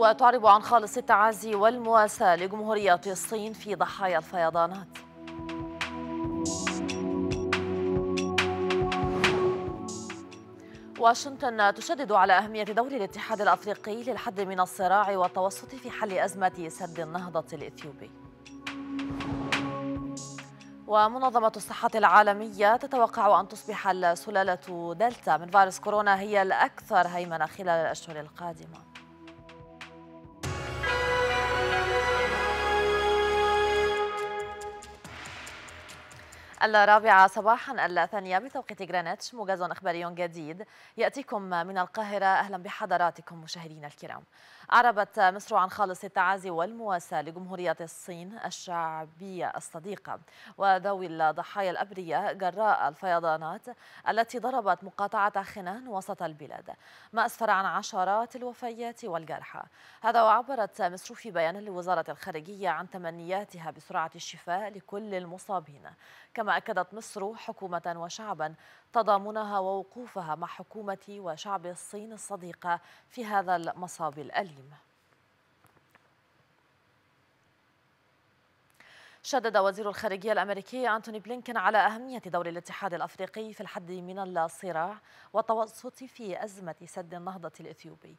وتعرب عن خالص التعازي والمواساة لجمهورية الصين في ضحايا الفيضانات واشنطن تشدد على أهمية دور الاتحاد الأفريقي للحد من الصراع والتوسط في حل أزمة سد النهضة الإثيوبي ومنظمة الصحة العالمية تتوقع أن تصبح السلالة دلتا من فيروس كورونا هي الأكثر هيمنة خلال الأشهر القادمة الرابعة صباحا الثانية بتوقيت غرينتش موجز إخباري جديد يأتيكم من القاهرة أهلا بحضراتكم مشاهدينا الكرام أعربت مصر عن خالص التعازي والمواساة لجمهورية الصين الشعبية الصديقة وذوي الضحايا الابرياء جراء الفيضانات التي ضربت مقاطعة خنان وسط البلاد ما أسفر عن عشرات الوفيات والجرحى هذا وعبرت مصر في بيان لوزارة الخارجية عن تمنياتها بسرعة الشفاء لكل المصابين كما كما أكدت مصر حكومة وشعبا تضامنها ووقوفها مع حكومة وشعب الصين الصديقة في هذا المصاب الأليم شدد وزير الخارجية الأمريكي أنتوني بلينكن على أهمية دور الاتحاد الأفريقي في الحد من الصراع والتوسط في أزمة سد النهضة الإثيوبي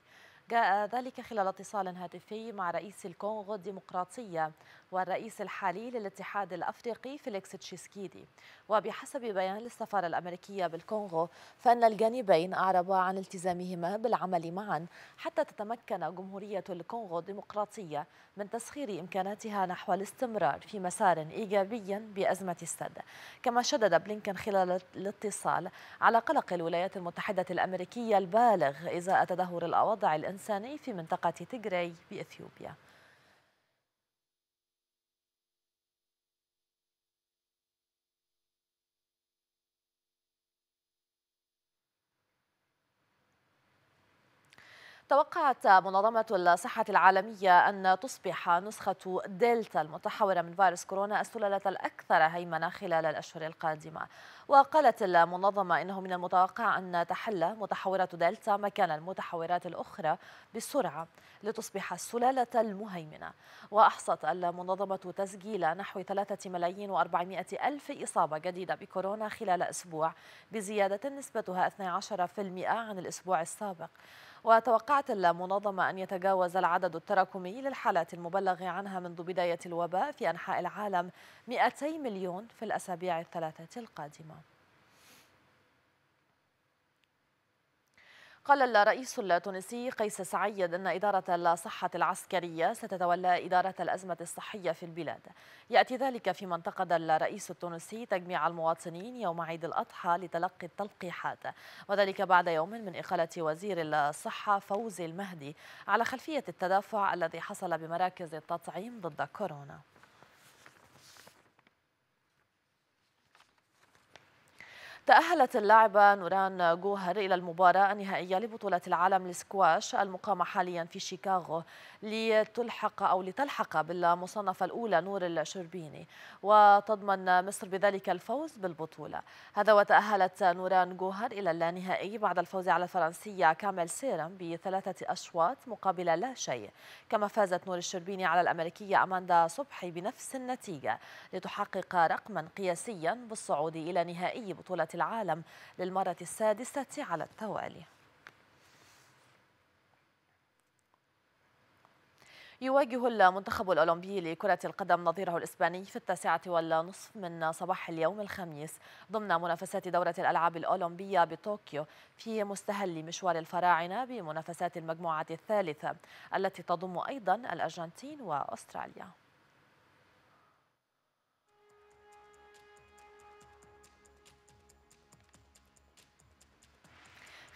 جاء ذلك خلال اتصال هاتفي مع رئيس الكونغو الديمقراطية والرئيس الحالي للاتحاد الأفريقي فيليكس تشيسكيدي وبحسب بيان للسفارة الأمريكية بالكونغو فإن الجانبين أعربا عن التزامهما بالعمل معا حتى تتمكن جمهورية الكونغو الديمقراطية من تسخير إمكاناتها نحو الاستمرار في مسار إيجابي بأزمة السد كما شدد بلينكن خلال الاتصال على قلق الولايات المتحدة الأمريكية البالغ إزاء تدهور الأوضاع الإنسانية الإنساني في منطقة تجري بإثيوبيا توقعت منظمة الصحة العالمية أن تصبح نسخة دلتا المتحورة من فيروس كورونا السلالة الأكثر هيمنة خلال الأشهر القادمة وقالت المنظمة إنه من المتوقع أن تحل متحورة دلتا مكان المتحورات الأخرى بسرعة لتصبح السلالة المهيمنة وأحصت المنظمة تسجيل نحو 3 ملايين و400 ألف إصابة جديدة بكورونا خلال أسبوع بزيادة نسبتها 12% عن الأسبوع السابق وتوقعت المنظمة أن يتجاوز العدد التراكمي للحالات المبلغ عنها منذ بداية الوباء في أنحاء العالم 200 مليون في الأسابيع الثلاثة القادمة قال الرئيس التونسي قيس سعيد أن إدارة الصحة العسكرية ستتولى إدارة الأزمة الصحية في البلاد يأتي ذلك فيما انتقد الرئيس التونسي تجميع المواطنين يوم عيد الأضحى لتلقي التلقيحات وذلك بعد يوم من إقالة وزير الصحة فوزي المهدي على خلفية التدافع الذي حصل بمراكز التطعيم ضد كورونا تأهلت اللاعبة نوران جوهر إلى المباراة النهائية لبطولة العالم لسكواش المقامة حاليا في شيكاغو لتلحق أو لتلحق بالمصنفة الأولى نور الشربيني وتضمن مصر بذلك الفوز بالبطولة هذا وتأهلت نوران جوهر إلى اللانهائي بعد الفوز على الفرنسية كامل سيرم بثلاثة أشواط مقابل لا شيء كما فازت نور الشربيني على الأمريكية أماندا صبحي بنفس النتيجة لتحقق رقما قياسيا بالصعود إلى نهائي بطولة العالم للمرة السادسة على التوالي يواجه المنتخب الأولمبي لكرة القدم نظيره الإسباني في التاسعة والنصف من صباح اليوم الخميس ضمن منافسات دورة الألعاب الأولمبية بطوكيو في مستهل مشوار الفراعنة بمنافسات المجموعة الثالثة التي تضم أيضا الأرجنتين وأستراليا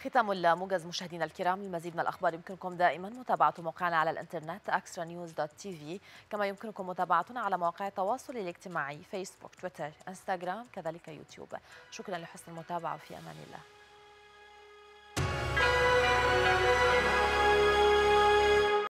ختام الموجز مشاهدينا الكرام للمزيد من الأخبار يمكنكم دائما متابعة موقعنا على الإنترنت أكسترا نيوز دوت تي في كما يمكنكم متابعتنا على مواقع التواصل الاجتماعي فيسبوك تويتر انستغرام كذلك يوتيوب شكرا لحسن المتابعة في أمان الله